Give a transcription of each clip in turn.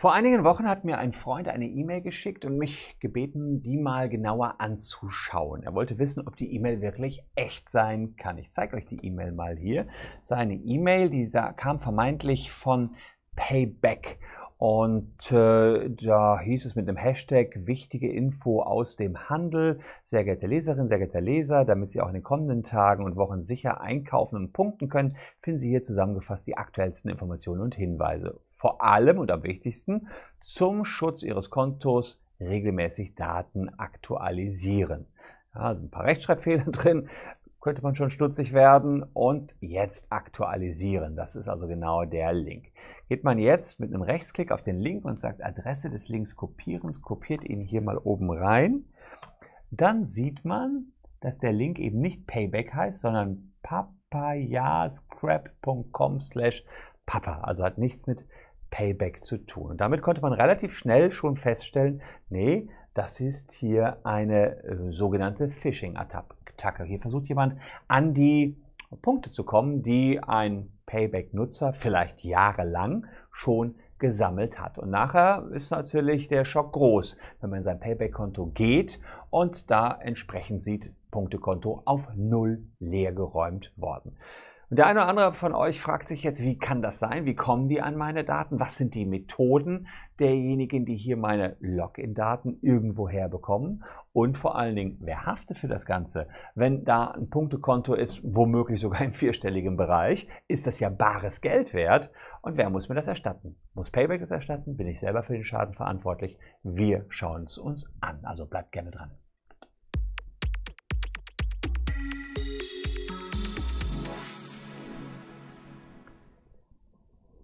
Vor einigen Wochen hat mir ein Freund eine E-Mail geschickt und mich gebeten, die mal genauer anzuschauen. Er wollte wissen, ob die E-Mail wirklich echt sein kann. Ich zeige euch die E-Mail mal hier. Seine E-Mail, die kam vermeintlich von Payback. Und äh, da hieß es mit einem Hashtag wichtige Info aus dem Handel. Sehr geehrte Leserinnen, sehr geehrter Leser, damit Sie auch in den kommenden Tagen und Wochen sicher einkaufen und punkten können, finden Sie hier zusammengefasst die aktuellsten Informationen und Hinweise. Vor allem und am wichtigsten zum Schutz Ihres Kontos regelmäßig Daten aktualisieren. Ja, sind ein paar Rechtschreibfehler drin, könnte man schon stutzig werden und jetzt aktualisieren. Das ist also genau der Link. Geht man jetzt mit einem Rechtsklick auf den Link und sagt Adresse des Links kopieren, kopiert ihn hier mal oben rein, dann sieht man, dass der Link eben nicht Payback heißt, sondern papayascrap.com slash papa, also hat nichts mit Payback zu tun. Und damit konnte man relativ schnell schon feststellen, nee, das ist hier eine äh, sogenannte Phishing-Attac Attacke. Hier versucht jemand an die Punkte zu kommen, die ein Payback-Nutzer vielleicht jahrelang schon gesammelt hat. Und nachher ist natürlich der Schock groß, wenn man in sein Payback-Konto geht und da entsprechend sieht, Punktekonto auf Null leer geräumt worden. Der eine oder andere von euch fragt sich jetzt, wie kann das sein? Wie kommen die an meine Daten? Was sind die Methoden derjenigen, die hier meine Login-Daten irgendwo herbekommen? Und vor allen Dingen, wer haftet für das Ganze? Wenn da ein Punktekonto ist, womöglich sogar im vierstelligen Bereich, ist das ja bares Geld wert. Und wer muss mir das erstatten? Muss Payback das erstatten? Bin ich selber für den Schaden verantwortlich? Wir schauen es uns an. Also bleibt gerne dran.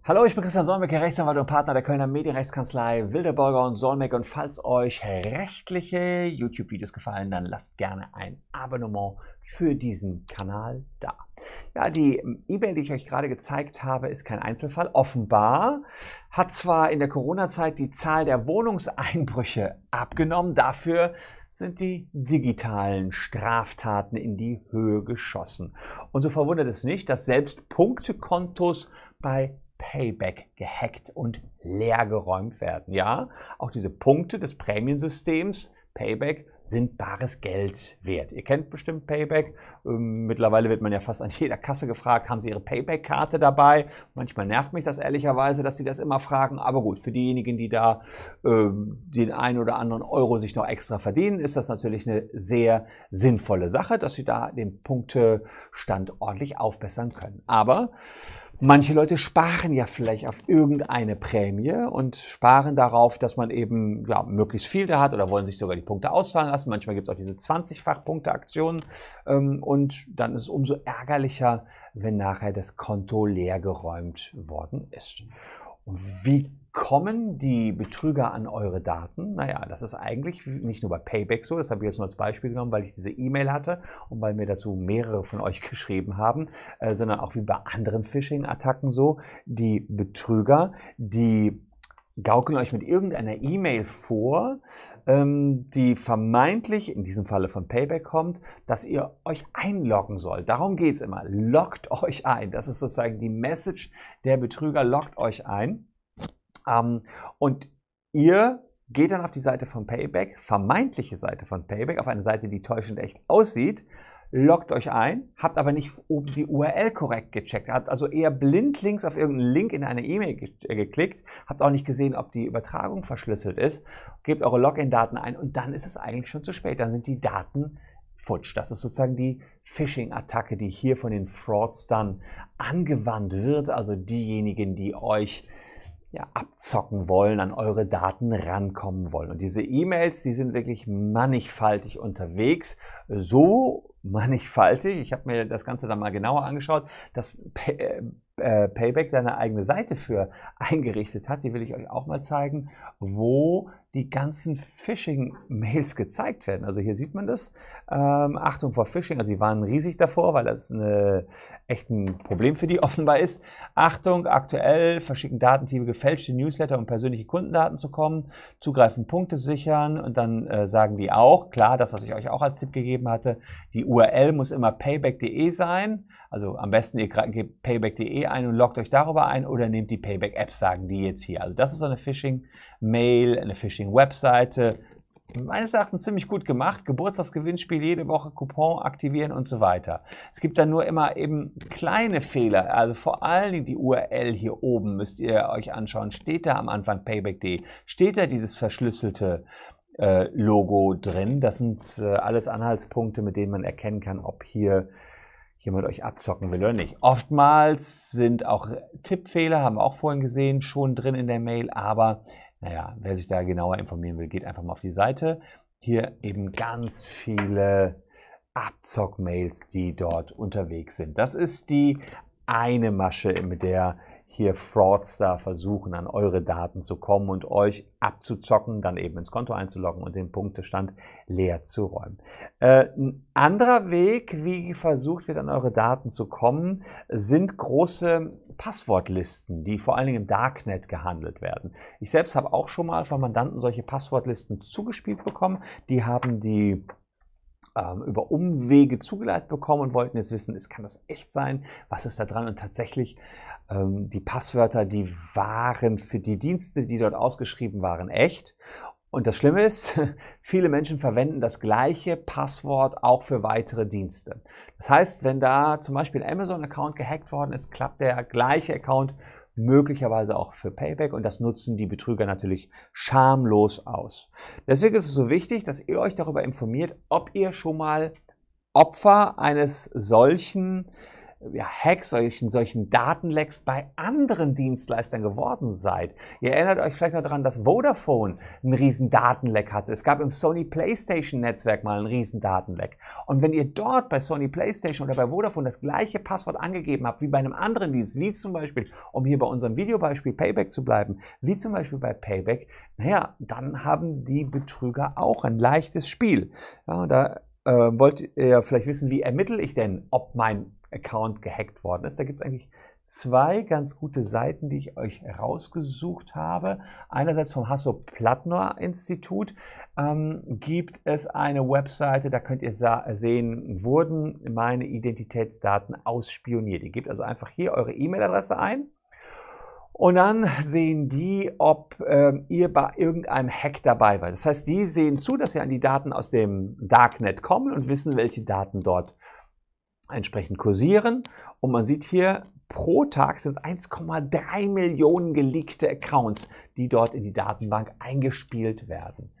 Hallo, ich bin Christian Solmecke, Rechtsanwalt und Partner der Kölner Medienrechtskanzlei Wildeborger und Solmecke. Und falls euch rechtliche YouTube-Videos gefallen, dann lasst gerne ein Abonnement für diesen Kanal da. Ja, die E-Mail, die ich euch gerade gezeigt habe, ist kein Einzelfall. Offenbar hat zwar in der Corona-Zeit die Zahl der Wohnungseinbrüche abgenommen, dafür sind die digitalen Straftaten in die Höhe geschossen. Und so verwundert es nicht, dass selbst Punktekontos bei Payback gehackt und leergeräumt werden. Ja, auch diese Punkte des Prämiensystems Payback sind bares Geld wert. Ihr kennt bestimmt Payback. Ähm, mittlerweile wird man ja fast an jeder Kasse gefragt, haben Sie Ihre Payback-Karte dabei? Manchmal nervt mich das ehrlicherweise, dass Sie das immer fragen. Aber gut, für diejenigen, die da ähm, den einen oder anderen Euro sich noch extra verdienen, ist das natürlich eine sehr sinnvolle Sache, dass Sie da den Punktestand ordentlich aufbessern können. Aber Manche Leute sparen ja vielleicht auf irgendeine Prämie und sparen darauf, dass man eben ja, möglichst viel da hat oder wollen sich sogar die Punkte auszahlen lassen. Manchmal gibt es auch diese 20-fach Punkte-Aktionen ähm, und dann ist es umso ärgerlicher, wenn nachher das Konto leer geräumt worden ist. Und wie kommen die Betrüger an eure Daten? Naja, das ist eigentlich nicht nur bei Payback so, das habe ich jetzt nur als Beispiel genommen, weil ich diese E-Mail hatte und weil mir dazu mehrere von euch geschrieben haben, äh, sondern auch wie bei anderen Phishing-Attacken so, die Betrüger, die gaukeln euch mit irgendeiner E-Mail vor, ähm, die vermeintlich, in diesem Falle von Payback kommt, dass ihr euch einloggen soll. Darum geht es immer. Loggt euch ein. Das ist sozusagen die Message der Betrüger, loggt euch ein. Ähm, und ihr geht dann auf die Seite von Payback, vermeintliche Seite von Payback, auf eine Seite, die täuschend echt aussieht, loggt euch ein, habt aber nicht oben die URL korrekt gecheckt, habt also eher blindlings auf irgendeinen Link in eine E-Mail äh, geklickt, habt auch nicht gesehen, ob die Übertragung verschlüsselt ist, gebt eure Login-Daten ein und dann ist es eigentlich schon zu spät, dann sind die Daten futsch. Das ist sozusagen die Phishing-Attacke, die hier von den Frauds dann angewandt wird, also diejenigen, die euch ja, abzocken wollen, an eure Daten rankommen wollen. Und diese E-Mails, die sind wirklich mannigfaltig unterwegs. So mannigfaltig, ich habe mir das Ganze dann mal genauer angeschaut, dass Pay äh, äh Payback da eine eigene Seite für eingerichtet hat. Die will ich euch auch mal zeigen, wo die ganzen Phishing-Mails gezeigt werden. Also hier sieht man das. Ähm, Achtung vor Phishing. Also sie waren riesig davor, weil das eine, echt ein Problem für die offenbar ist. Achtung, aktuell verschicken Datendiebe gefälschte Newsletter, um persönliche Kundendaten zu kommen, zugreifen Punkte sichern und dann äh, sagen die auch, klar, das, was ich euch auch als Tipp gegeben hatte, die URL muss immer payback.de sein. Also am besten ihr gebt payback.de ein und loggt euch darüber ein oder nehmt die Payback-App, sagen die jetzt hier. Also das ist so eine Phishing-Mail, eine Phishing Webseite. Meines Erachtens ziemlich gut gemacht. Geburtstagsgewinnspiel jede Woche, Coupon aktivieren und so weiter. Es gibt dann nur immer eben kleine Fehler. Also vor allen Dingen die URL hier oben müsst ihr euch anschauen. Steht da am Anfang Payback.d? Steht da dieses verschlüsselte äh, Logo drin? Das sind äh, alles Anhaltspunkte, mit denen man erkennen kann, ob hier jemand euch abzocken will oder nicht. Oftmals sind auch Tippfehler, haben wir auch vorhin gesehen, schon drin in der Mail, aber naja, wer sich da genauer informieren will, geht einfach mal auf die Seite. Hier eben ganz viele Abzock-Mails, die dort unterwegs sind. Das ist die eine Masche, mit der hier Fraudster versuchen, an eure Daten zu kommen und euch abzuzocken, dann eben ins Konto einzuloggen und den Punktestand leer zu räumen. Äh, ein anderer Weg, wie versucht wird, an eure Daten zu kommen, sind große Passwortlisten, die vor allen Dingen im Darknet gehandelt werden. Ich selbst habe auch schon mal von Mandanten solche Passwortlisten zugespielt bekommen. Die haben die ähm, über Umwege zugeleitet bekommen und wollten jetzt wissen, ist, kann das echt sein? Was ist da dran? Und tatsächlich ähm, die Passwörter, die waren für die Dienste, die dort ausgeschrieben waren, echt. Und das Schlimme ist, viele Menschen verwenden das gleiche Passwort auch für weitere Dienste. Das heißt, wenn da zum Beispiel ein Amazon-Account gehackt worden ist, klappt der gleiche Account möglicherweise auch für Payback und das nutzen die Betrüger natürlich schamlos aus. Deswegen ist es so wichtig, dass ihr euch darüber informiert, ob ihr schon mal Opfer eines solchen ja, Hacks, solchen, solchen Datenlecks bei anderen Dienstleistern geworden seid. Ihr erinnert euch vielleicht noch daran, dass Vodafone einen riesen Datenleck hatte. Es gab im Sony PlayStation Netzwerk mal einen riesen Datenleck. Und wenn ihr dort bei Sony PlayStation oder bei Vodafone das gleiche Passwort angegeben habt wie bei einem anderen Dienst, wie zum Beispiel, um hier bei unserem Videobeispiel Payback zu bleiben, wie zum Beispiel bei Payback, naja, dann haben die Betrüger auch ein leichtes Spiel. Ja, da äh, wollt ihr vielleicht wissen, wie ermittle ich denn, ob mein Account gehackt worden ist? Da gibt es eigentlich zwei ganz gute Seiten, die ich euch rausgesucht habe. Einerseits vom Hasso-Plattner-Institut ähm, gibt es eine Webseite, da könnt ihr sehen, wurden meine Identitätsdaten ausspioniert. Ihr gebt also einfach hier eure E-Mail-Adresse ein und dann sehen die, ob äh, ihr bei irgendeinem Hack dabei wart. Das heißt, die sehen zu, dass ihr an die Daten aus dem Darknet kommen und wissen, welche Daten dort entsprechend kursieren. Und man sieht hier, pro Tag sind es 1,3 Millionen geleakte Accounts, die dort in die Datenbank eingespielt werden.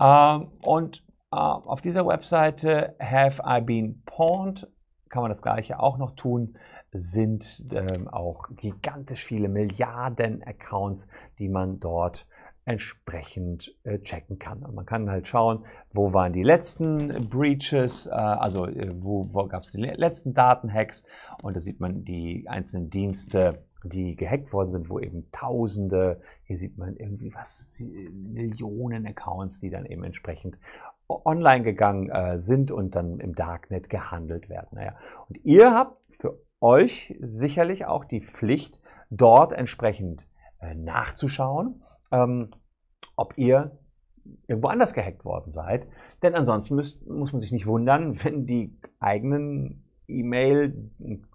Ähm, und äh, auf dieser Webseite Have I Been Pawned kann man das gleiche auch noch tun sind ähm, auch gigantisch viele Milliarden Accounts, die man dort entsprechend äh, checken kann. Und man kann halt schauen, wo waren die letzten Breaches, äh, also äh, wo, wo gab es die letzten Datenhacks und da sieht man die einzelnen Dienste, die gehackt worden sind, wo eben Tausende, hier sieht man irgendwie was, Millionen Accounts, die dann eben entsprechend online gegangen äh, sind und dann im Darknet gehandelt werden. Naja. Und ihr habt für euch sicherlich auch die Pflicht, dort entsprechend äh, nachzuschauen, ähm, ob ihr irgendwo anders gehackt worden seid. Denn ansonsten müsst, muss man sich nicht wundern, wenn die eigenen E-Mail,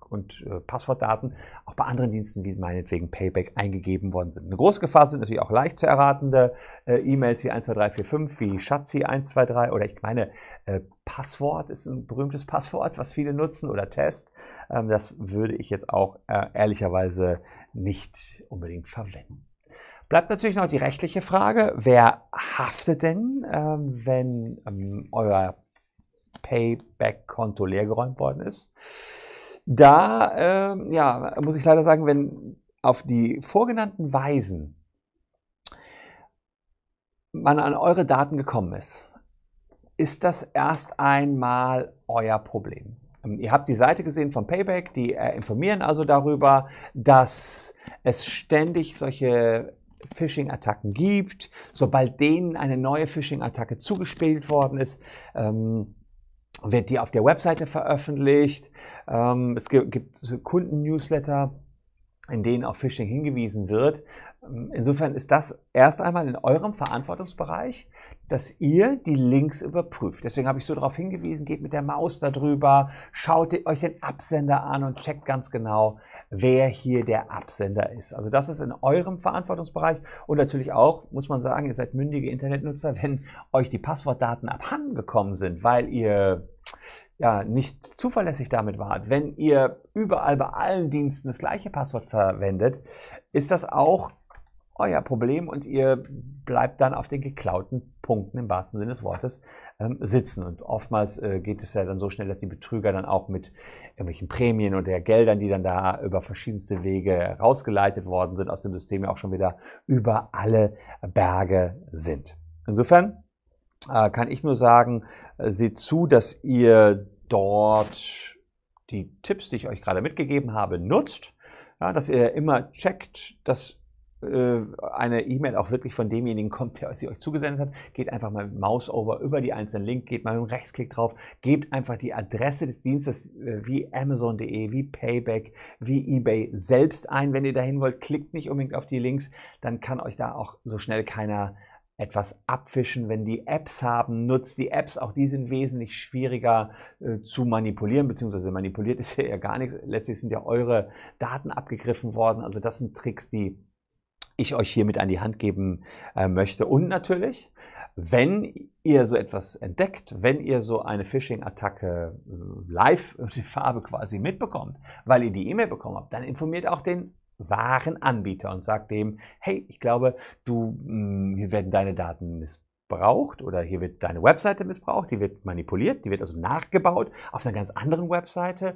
und äh, Passwortdaten auch bei anderen Diensten wie meinetwegen Payback eingegeben worden sind. Eine große Gefahr sind natürlich auch leicht zu erratende äh, E-Mails wie 12345, wie Schatzi 123 oder ich meine äh, Passwort ist ein berühmtes Passwort, was viele nutzen oder Test. Ähm, das würde ich jetzt auch äh, ehrlicherweise nicht unbedingt verwenden. Bleibt natürlich noch die rechtliche Frage, wer haftet denn, ähm, wenn ähm, euer Payback-Konto leergeräumt worden ist? Da äh, ja, muss ich leider sagen, wenn auf die vorgenannten Weisen man an eure Daten gekommen ist, ist das erst einmal euer Problem. Ähm, ihr habt die Seite gesehen von Payback, die äh, informieren also darüber, dass es ständig solche Phishing-Attacken gibt. Sobald denen eine neue Phishing-Attacke zugespielt worden ist, ähm, wird die auf der Webseite veröffentlicht. Ähm, es gibt, gibt Kunden-Newsletter, in denen auf Phishing hingewiesen wird. Insofern ist das erst einmal in eurem Verantwortungsbereich, dass ihr die Links überprüft. Deswegen habe ich so darauf hingewiesen, geht mit der Maus darüber, schaut euch den Absender an und checkt ganz genau, wer hier der Absender ist. Also das ist in eurem Verantwortungsbereich und natürlich auch, muss man sagen, ihr seid mündige Internetnutzer, wenn euch die Passwortdaten abhanden gekommen sind, weil ihr ja, nicht zuverlässig damit wart, wenn ihr überall bei allen Diensten das gleiche Passwort verwendet, ist das auch euer Problem und ihr bleibt dann auf den geklauten Punkten im wahrsten Sinne des Wortes ähm, sitzen. Und oftmals äh, geht es ja dann so schnell, dass die Betrüger dann auch mit irgendwelchen Prämien und der Geldern, die dann da über verschiedenste Wege rausgeleitet worden sind aus dem System, ja auch schon wieder über alle Berge sind. Insofern äh, kann ich nur sagen, äh, seht zu, dass ihr dort die Tipps, die ich euch gerade mitgegeben habe, nutzt. Ja, dass ihr immer checkt, dass äh, eine E-Mail auch wirklich von demjenigen kommt, der sie euch zugesendet hat, geht einfach mal mit Mouse over über die einzelnen Link, geht mal mit dem Rechtsklick drauf, gebt einfach die Adresse des Dienstes äh, wie Amazon.de, wie Payback, wie eBay selbst ein, wenn ihr dahin wollt. Klickt nicht unbedingt auf die Links, dann kann euch da auch so schnell keiner etwas abfischen, wenn die Apps haben, nutzt die Apps, auch die sind wesentlich schwieriger äh, zu manipulieren, beziehungsweise manipuliert ist ja gar nichts, letztlich sind ja eure Daten abgegriffen worden, also das sind Tricks, die ich euch hiermit an die Hand geben äh, möchte. Und natürlich, wenn ihr so etwas entdeckt, wenn ihr so eine Phishing-Attacke äh, live die Farbe quasi mitbekommt, weil ihr die E-Mail bekommen habt, dann informiert auch den wahren Anbieter und sagt dem, hey, ich glaube, du, mm, hier werden deine Daten missbraucht oder hier wird deine Webseite missbraucht, die wird manipuliert, die wird also nachgebaut auf einer ganz anderen Webseite.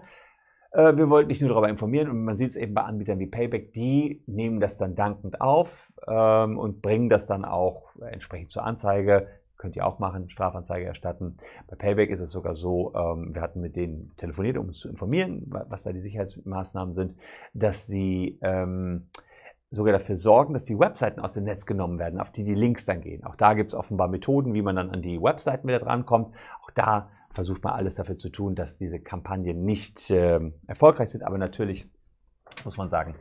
Äh, wir wollten nicht nur darüber informieren und man sieht es eben bei Anbietern wie Payback, die nehmen das dann dankend auf ähm, und bringen das dann auch entsprechend zur Anzeige. Könnt ihr auch machen, Strafanzeige erstatten. Bei Payback ist es sogar so, ähm, wir hatten mit denen telefoniert, um uns zu informieren, was da die Sicherheitsmaßnahmen sind, dass sie ähm, sogar dafür sorgen, dass die Webseiten aus dem Netz genommen werden, auf die die Links dann gehen. Auch da gibt es offenbar Methoden, wie man dann an die Webseiten wieder drankommt. Auch da versucht man alles dafür zu tun, dass diese Kampagnen nicht äh, erfolgreich sind. Aber natürlich muss man sagen,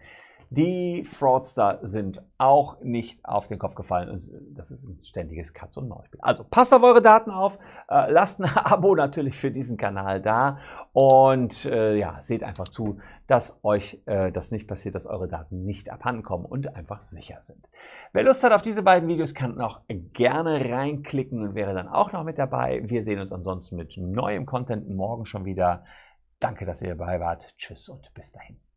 die Fraudster sind auch nicht auf den Kopf gefallen. Das ist ein ständiges Katz- und Maul-Spiel. Also passt auf eure Daten auf, äh, lasst ein Abo natürlich für diesen Kanal da und äh, ja, seht einfach zu, dass euch äh, das nicht passiert, dass eure Daten nicht abhanden kommen und einfach sicher sind. Wer Lust hat auf diese beiden Videos, kann noch gerne reinklicken und wäre dann auch noch mit dabei. Wir sehen uns ansonsten mit neuem Content morgen schon wieder. Danke, dass ihr dabei wart. Tschüss und bis dahin.